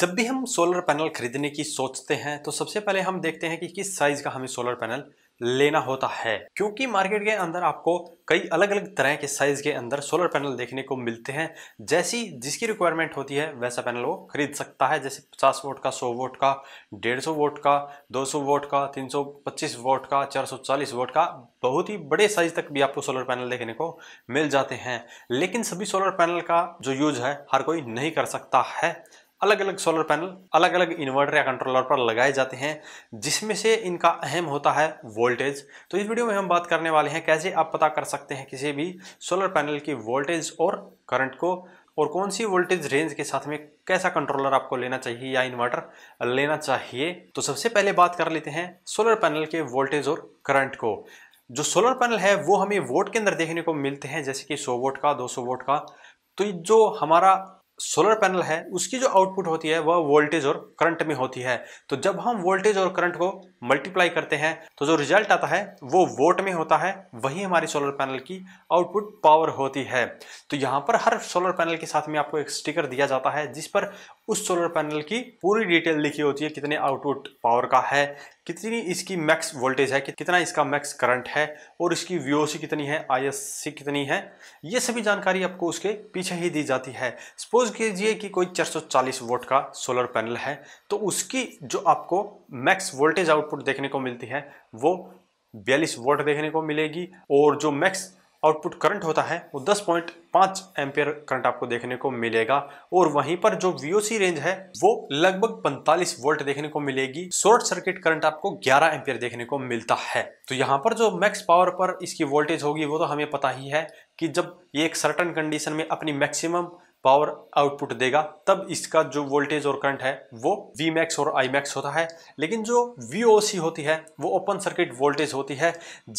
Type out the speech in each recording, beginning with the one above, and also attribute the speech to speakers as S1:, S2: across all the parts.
S1: जब भी हम सोलर पैनल खरीदने की सोचते हैं तो सबसे पहले हम देखते हैं कि किस साइज का हमें सोलर पैनल लेना होता है क्योंकि मार्केट के अंदर आपको कई अलग अलग तरह के साइज के अंदर सोलर पैनल देखने को मिलते हैं जैसी जिसकी रिक्वायरमेंट होती है वैसा पैनल वो खरीद सकता है जैसे 50 वोट का 100 वोट का 150 वोट का 200 वोट का 325 वोट का 440 वोट का बहुत ही बड़े साइज तक भी आपको सोलर पैनल देखने को मिल जाते हैं लेकिन सभी सोलर पैनल का जो यूज है हर कोई नहीं कर सकता है अलग अलग सोलर पैनल अलग अलग इन्वर्टर या कंट्रोलर पर लगाए जाते हैं जिसमें से इनका अहम होता है वोल्टेज तो इस वीडियो में हम बात करने वाले हैं कैसे आप पता कर सकते हैं किसी भी सोलर पैनल की वोल्टेज और करंट को और कौन सी वोल्टेज रेंज के साथ में कैसा कंट्रोलर आपको लेना चाहिए या इन्वर्टर लेना चाहिए तो सबसे पहले बात कर लेते हैं सोलर पैनल के वोल्टेज और करंट को जो सोलर पैनल है वो हमें वोट के अंदर देखने को मिलते हैं जैसे कि 100 वोट का 200 वोट का तो जो हमारा सोलर पैनल है उसकी जो आउटपुट होती है वह वोल्टेज और करंट में होती है तो जब हम वोल्टेज और करंट को मल्टीप्लाई करते हैं तो जो रिजल्ट आता है वो वोट में होता है वही हमारी सोलर पैनल की आउटपुट पावर होती है तो यहाँ पर हर सोलर पैनल के साथ में आपको एक स्टिकर दिया जाता है जिस पर उस सोलर पैनल की पूरी डिटेल लिखी होती है कितने आउटपुट पावर का है कितनी इसकी मैक्स वोल्टेज है कितना इसका मैक्स करंट है और इसकी वीओसी कितनी है आईएससी कितनी है ये सभी जानकारी आपको उसके पीछे ही दी जाती है सपोज कीजिए कि कोई 440 वोल्ट का सोलर पैनल है तो उसकी जो आपको मैक्स वोल्टेज आउट आउटपुट देखने को मिलती है वो बयालीस वोल्ट देखने को मिलेगी और जो मैक्स आउटपुट करंट होता है वो 10.5 पॉइंट एम्पियर करंट आपको देखने को मिलेगा और वहीं पर जो वीओसी रेंज है वो लगभग 45 वोल्ट देखने को मिलेगी शॉर्ट सर्किट करंट आपको 11 एम्पियर देखने को मिलता है तो यहाँ पर जो मैक्स पावर पर इसकी वोल्टेज होगी वो तो हमें पता ही है कि जब ये एक सर्टन कंडीशन में अपनी मैक्सिमम पावर आउटपुट देगा तब इसका जो वोल्टेज और करंट है वो वी मैक्स और आई मैक्स होता है लेकिन जो वी होती है वो ओपन सर्किट वोल्टेज होती है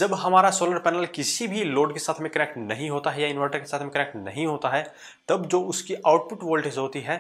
S1: जब हमारा सोलर पैनल किसी भी लोड के साथ में कनेक्ट नहीं होता है या इन्वर्टर के साथ में कनेक्ट नहीं होता है तब जो उसकी आउटपुट वोल्टेज होती है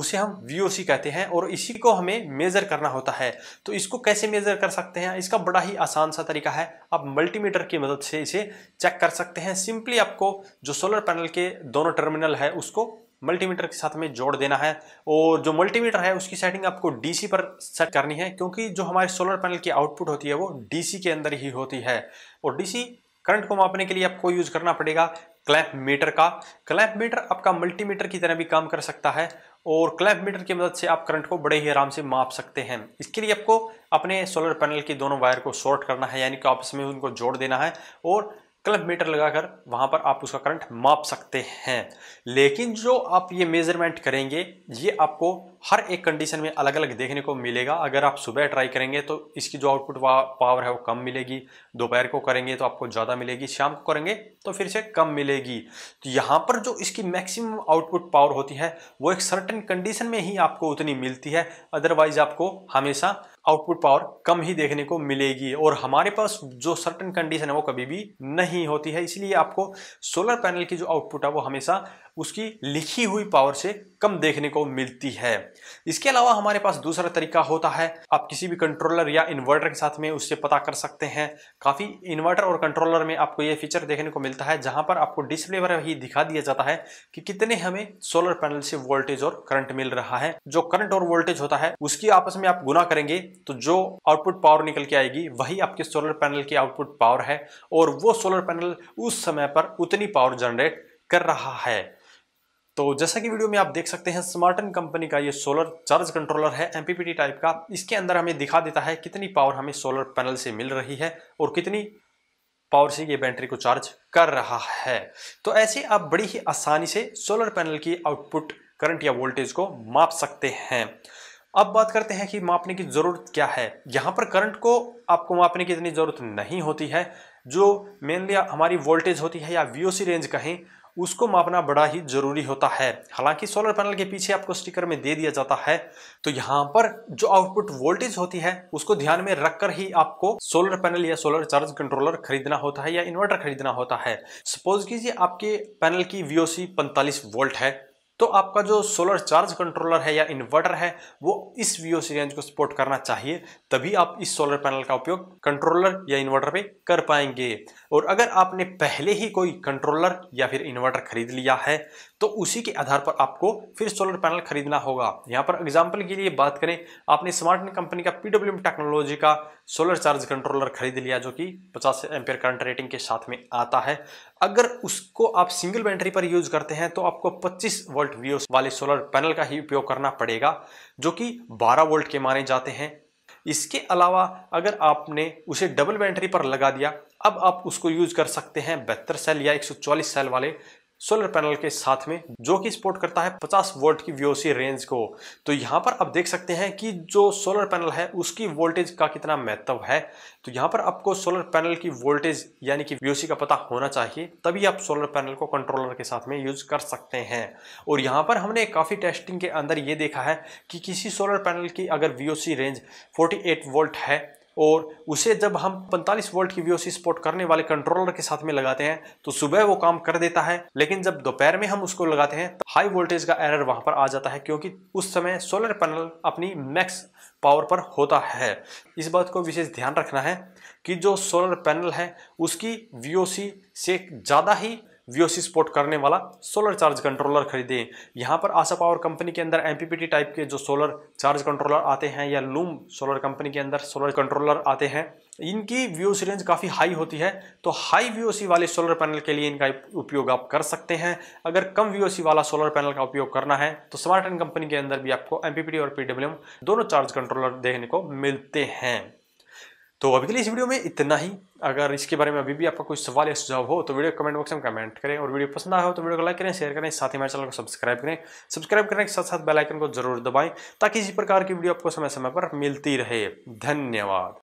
S1: उसे हम वी कहते हैं और इसी को हमें मेज़र करना होता है तो इसको कैसे मेज़र कर सकते हैं इसका बड़ा ही आसान सा तरीका है आप मल्टीमीटर की मदद से इसे चेक कर सकते हैं सिंपली आपको जो सोलर पैनल के दोनों टर्मिनल है उसको मल्टीमीटर के साथ में जोड़ देना है और जो मल्टीमीटर है उसकी सेटिंग आपको डीसी पर सेट करनी है क्योंकि जो हमारे सोलर पैनल की आउटपुट होती है वो डीसी के अंदर ही होती है और डीसी करंट को मापने के लिए आपको यूज करना पड़ेगा क्लैप मीटर का क्लैप मीटर आपका मल्टीमीटर की तरह भी काम कर सकता है और क्लैप मीटर की मदद से आप करंट को बड़े ही आराम से माप सकते हैं इसके लिए आपको अपने सोलर पैनल की दोनों वायर को शॉर्ट करना है यानी कि आपस में उनको जोड़ देना है और क्लब मीटर लगाकर वहाँ पर आप उसका करंट माप सकते हैं लेकिन जो आप ये मेज़रमेंट करेंगे ये आपको हर एक कंडीशन में अलग अलग देखने को मिलेगा अगर आप सुबह ट्राई करेंगे तो इसकी जो आउटपुट पावर है वो कम मिलेगी दोपहर को करेंगे तो आपको ज़्यादा मिलेगी शाम को करेंगे तो फिर से कम मिलेगी तो यहाँ पर जो इसकी मैक्सिमम आउटपुट पावर होती है वो एक सर्टन कंडीशन में ही आपको उतनी मिलती है अदरवाइज आपको हमेशा आउटपुट पावर कम ही देखने को मिलेगी और हमारे पास जो सर्टन कंडीशन है वो कभी भी नहीं होती है इसलिए आपको सोलर पैनल की जो आउटपुट है वो हमेशा उसकी लिखी हुई पावर से कम देखने को मिलती है इसके अलावा हमारे पास दूसरा तरीका होता है आप किसी भी कंट्रोलर या इन्वर्टर के साथ में उससे पता कर सकते हैं काफ़ी इन्वर्टर और कंट्रोलर में आपको ये फीचर देखने को मिलता है जहाँ पर आपको डिस्प्ले पर ही दिखा दिया जाता है कि कितने हमें सोलर पैनल से वोल्टेज और करंट मिल रहा है जो करंट और वोल्टेज होता है उसकी आपस में आप गुना करेंगे तो जो आउटपुट पावर निकल के आएगी वही आपके सोलर पैनल की आउटपुट पावर है और वो सोलर पैनल उस समय पर उतनी पावर जनरेट कर रहा है तो जैसा कि वीडियो में आप देख सकते हैं स्मार्टन कंपनी का ये सोलर चार्ज कंट्रोलर है एम टाइप का इसके अंदर हमें दिखा देता है कितनी पावर हमें सोलर पैनल से मिल रही है और कितनी पावर से ये बैटरी को चार्ज कर रहा है तो ऐसे आप बड़ी ही आसानी से सोलर पैनल की आउटपुट करंट या वोल्टेज को माप सकते हैं अब बात करते हैं कि मापने की ज़रूरत क्या है यहाँ पर करंट को आपको मापने की इतनी ज़रूरत नहीं होती है जो मेनली हमारी वोल्टेज होती है या वी रेंज कहें उसको मापना बड़ा ही ज़रूरी होता है हालांकि सोलर पैनल के पीछे आपको स्टिकर में दे दिया जाता है तो यहाँ पर जो आउटपुट वोल्टेज होती है उसको ध्यान में रखकर ही आपको सोलर पैनल या सोलर चार्ज कंट्रोलर खरीदना होता है या इन्वर्टर खरीदना होता है सपोज कीजिए आपके पैनल की सी पैंतालीस वोल्ट है तो आपका जो सोलर चार्ज कंट्रोलर है या इन्वर्टर है वो इस वी रेंज को सपोर्ट करना चाहिए तभी आप इस सोलर पैनल का उपयोग कंट्रोलर या इन्वर्टर पे कर पाएंगे और अगर आपने पहले ही कोई कंट्रोलर या फिर इन्वर्टर खरीद लिया है तो उसी के आधार पर आपको फिर सोलर पैनल खरीदना होगा यहाँ पर एग्जाम्पल के लिए बात करें आपने स्मार्ट कंपनी का पीडब्ल्यू टेक्नोलॉजी का सोलर चार्ज कंट्रोलर खरीद लिया जो कि पचास एम्पेयर करंट रेटिंग के साथ में आता है अगर उसको आप सिंगल बैटरी पर यूज करते हैं तो आपको पच्चीस वोल्ट वीओ वाले सोलर पैनल का ही उपयोग करना पड़ेगा जो कि बारह वोल्ट के माने जाते हैं इसके अलावा अगर आपने उसे डबल बैटरी पर लगा दिया अब आप उसको यूज कर सकते हैं बहत्तर सेल या 144 सेल वाले सोलर पैनल के साथ में जो कि सपोर्ट करता है 50 वोल्ट की वीओसी रेंज को तो यहाँ पर आप देख सकते हैं कि जो सोलर पैनल है उसकी वोल्टेज का कितना महत्व है तो यहाँ पर आपको सोलर पैनल की वोल्टेज यानी कि वीओसी का पता होना चाहिए तभी आप सोलर पैनल को कंट्रोलर के साथ में यूज कर सकते हैं और यहाँ पर हमने काफ़ी टेस्टिंग के अंदर ये देखा है कि किसी सोलर पैनल की अगर वी रेंज फोर्टी वोल्ट है और उसे जब हम 45 वोल्ट की वीओसी सपोर्ट करने वाले कंट्रोलर के साथ में लगाते हैं तो सुबह वो काम कर देता है लेकिन जब दोपहर में हम उसको लगाते हैं तो हाई वोल्टेज का एरर वहां पर आ जाता है क्योंकि उस समय सोलर पैनल अपनी मैक्स पावर पर होता है इस बात को विशेष ध्यान रखना है कि जो सोलर पैनल है उसकी वी से ज़्यादा ही वीओसी सपोर्ट करने वाला सोलर चार्ज कंट्रोलर खरीदें यहाँ पर आशा पावर कंपनी के अंदर एमपीपीटी टाइप के जो सोलर चार्ज कंट्रोलर आते हैं या लूम सोलर कंपनी के अंदर सोलर कंट्रोलर आते हैं इनकी व्यूसी रेंज काफ़ी हाई होती है तो हाई व्यूसी वाले सोलर पैनल के लिए इनका उपयोग आप कर सकते हैं अगर कम व्यूसी वाला सोलर पैनल का उपयोग करना है तो स्मार्ट एंड कंपनी के अंदर भी आपको एमपीपीटी और पीडब्ल्यूएम दोनों चार्ज कंट्रोलर देखने को मिलते हैं तो अभी के लिए इस वीडियो में इतना ही अगर इसके बारे में अभी भी आपका कोई सवाल या सुझाव हो तो वीडियो कमेंट बॉक्स में कमेंट करें और वीडियो पसंद आया हो तो वीडियो को लाइक करें शेयर करें साथ ही हमारे चैनल को सब्सक्राइब करें सब्सक्राइब करने के साथ साथ बेल आइकन को जरूर दबाएं ताकि इसी प्रकार की वीडियो आपको समय समय पर मिलती रहे धन्यवाद